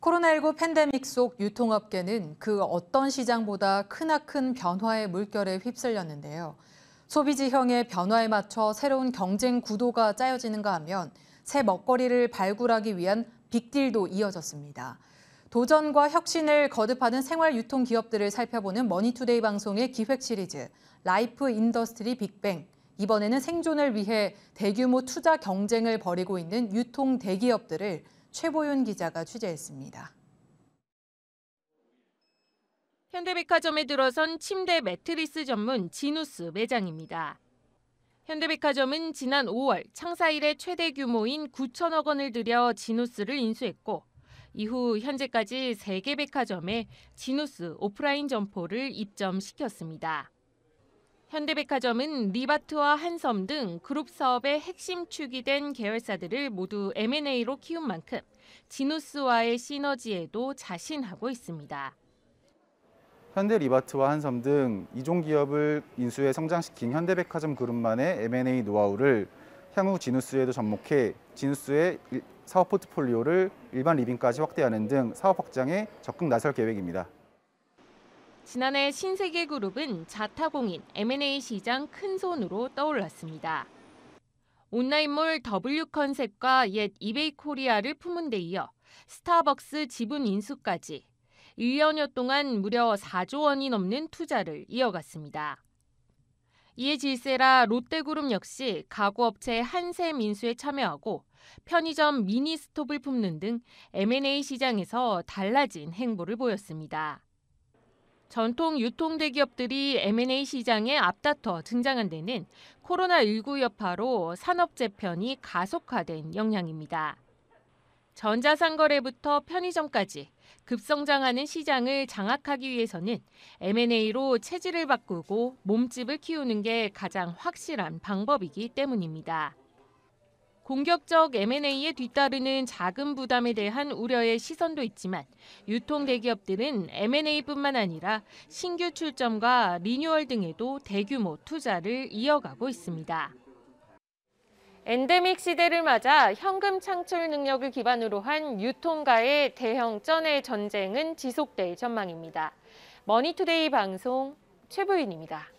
코로나19 팬데믹 속 유통업계는 그 어떤 시장보다 크나큰 변화의 물결에 휩쓸렸는데요. 소비 지형의 변화에 맞춰 새로운 경쟁 구도가 짜여지는가 하면 새 먹거리를 발굴하기 위한 빅딜도 이어졌습니다. 도전과 혁신을 거듭하는 생활 유통 기업들을 살펴보는 머니투데이 방송의 기획 시리즈 라이프 인더스트리 빅뱅 이번에는 생존을 위해 대규모 투자 경쟁을 벌이고 있는 유통 대기업들을 최보윤 기자가 취재했습니다. 현대백화점에 들어선 침대 매트리스 전문 지누스 매장입니다. 현대백화점은 지난 5월 창사 일래 최대 규모인 9천억 원을 들여 지누스를 인수했고 이후 현재까지 3개 백화점에 지누스 오프라인 점포를 입점시켰습니다. 현대백화점은 리바트와 한섬 등 그룹 사업의 핵심 축이 된 계열사들을 모두 M&A로 키운 만큼 진우스와의 시너지에도 자신하고 있습니다. 현대 리바트와 한섬 등 이종 기업을 인수해 성장시킨 현대백화점 그룹만의 M&A 노하우를 향후 지누스에도 접목해 지누스의 사업 포트폴리오를 일반 리빙까지 확대하는 등 사업 확장에 적극 나설 계획입니다. 지난해 신세계 그룹은 자타공인 M&A 시장 큰 손으로 떠올랐습니다. 온라인몰 W 컨셉과 옛 이베이 코리아를 품은 데 이어 스타벅스 지분 인수까지 1년여 동안 무려 4조 원이 넘는 투자를 이어갔습니다. 이에 질세라 롯데그룹 역시 가구업체 한샘 인수에 참여하고 편의점 미니스톱을 품는 등 M&A 시장에서 달라진 행보를 보였습니다. 전통 유통대기업들이 M&A 시장에 앞다퉈 등장한 데는 코로나19 여파로 산업 재편이 가속화된 영향입니다. 전자상거래부터 편의점까지 급성장하는 시장을 장악하기 위해서는 M&A로 체질을 바꾸고 몸집을 키우는 게 가장 확실한 방법이기 때문입니다. 공격적 M&A에 뒤따르는 자금 부담에 대한 우려의 시선도 있지만 유통 대기업들은 M&A뿐만 아니라 신규 출점과 리뉴얼 등에도 대규모 투자를 이어가고 있습니다. 엔데믹 시대를 맞아 현금 창출 능력을 기반으로 한 유통가의 대형 쩐의 전쟁은 지속될 전망입니다. 머니투데이 방송 최부인입니다.